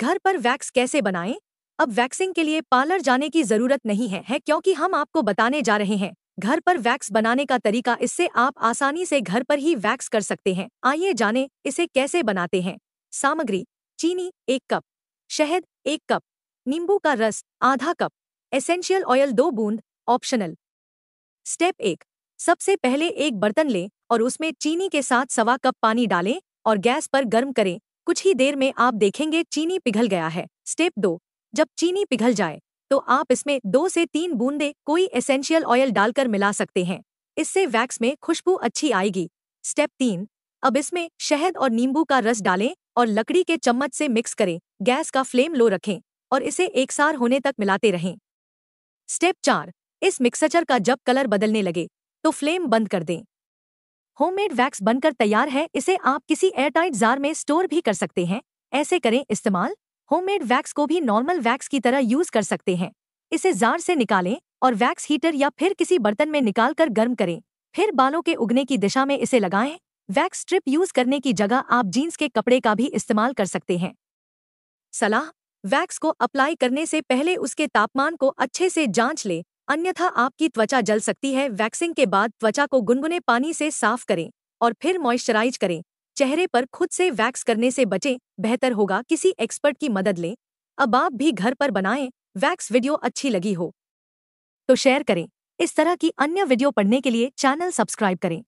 घर पर वैक्स कैसे बनाएं? अब वैक्सिंग के लिए पार्लर जाने की जरूरत नहीं है, है क्योंकि हम आपको बताने जा रहे हैं घर पर वैक्स बनाने का तरीका इससे आप आसानी से घर पर ही वैक्स कर सकते हैं आइए जाने इसे कैसे बनाते हैं सामग्री चीनी एक कप शहद एक कप नींबू का रस आधा कप एसेंशियल ऑयल दो बूंद ऑप्शनल स्टेप एक सबसे पहले एक बर्तन लें और उसमें चीनी के साथ सवा कप पानी डालें और गैस पर गर्म करें कुछ ही देर में आप देखेंगे चीनी पिघल गया है स्टेप दो जब चीनी पिघल जाए तो आप इसमें दो से तीन बूंदे कोई एसेंशियल ऑयल डालकर मिला सकते हैं इससे वैक्स में खुशबू अच्छी आएगी स्टेप तीन अब इसमें शहद और नींबू का रस डालें और लकड़ी के चम्मच से मिक्स करें गैस का फ्लेम लो रखें और इसे एक सार होने तक मिलाते रहें स्टेप चार इस मिक्सचर का जब कलर बदलने लगे तो फ्लेम बंद कर दें होममेड वैक्स बनकर तैयार है इसे आप किसी एयरटाइट जार में स्टोर भी कर सकते हैं ऐसे करें इस्तेमाल होममेड वैक्स को भी नॉर्मल वैक्स की तरह यूज कर सकते हैं इसे जार से निकालें और वैक्स हीटर या फिर किसी बर्तन में निकाल कर गर्म करें फिर बालों के उगने की दिशा में इसे लगाएं वैक्स स्ट्रिप यूज करने की जगह आप जीन्स के कपड़े का भी इस्तेमाल कर सकते हैं सलाह वैक्स को अप्लाई करने से पहले उसके तापमान को अच्छे से जांच लें अन्यथा आपकी त्वचा जल सकती है वैक्सिंग के बाद त्वचा को गुनगुने पानी से साफ करें और फिर मॉइस्चराइज करें चेहरे पर खुद से वैक्स करने से बचें बेहतर होगा किसी एक्सपर्ट की मदद लें अब आप भी घर पर बनाएं वैक्स वीडियो अच्छी लगी हो तो शेयर करें इस तरह की अन्य वीडियो पढ़ने के लिए चैनल सब्सक्राइब करें